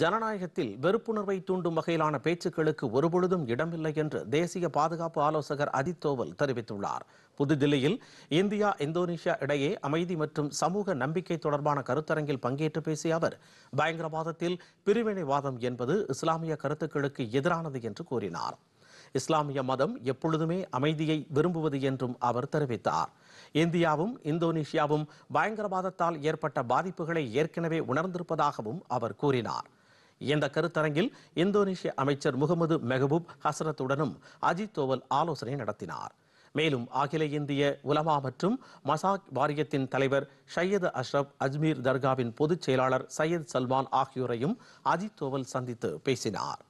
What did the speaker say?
ஜனநாயகத்தில் வெறுப்புணர்வை தூண்டும் வகையிலான பேச்சுக்களுக்கு ஒருபொழுதும் இடமில்லை என்று தேசிய பாதுகாப்பு ஆலோசகர் அஜித் தோவல் தெரிவித்துள்ளார் புதுதில்லியில் இந்தியா இந்தோனேஷியா இடையே அமைதி மற்றும் சமூக நம்பிக்கை தொடர்பான கருத்தரங்கில் பங்கேற்று பேசிய அவர் பயங்கரவாதத்தில் பிரிவினைவாதம் என்பது இஸ்லாமிய கருத்துக்களுக்கு எதிரானது என்று கூறினார் இஸ்லாமிய மதம் எப்பொழுதுமே அமைதியை விரும்புவது என்றும் அவர் தெரிவித்தார் இந்தியாவும் இந்தோனேஷியாவும் பயங்கரவாதத்தால் ஏற்பட்ட பாதிப்புகளை ஏற்கனவே உணர்ந்திருப்பதாகவும் அவர் கூறினார் இந்த கருத்தரங்கில் இந்தோனேஷிய அமைச்சர் முகமது மெஹபூப் ஹசரத்துடனும் அஜித் தோவல் ஆலோசனை நடத்தினார் மேலும் அகில இந்திய உலமா மற்றும் மசாக் வாரியத்தின் தலைவர் ஷையது அஷ்ரப் அஜ்மீர் தர்காவின் பொதுச் செயலாளர் சையத் சல்மான் ஆகியோரையும் அஜித் தோவல் சந்தித்து பேசினார்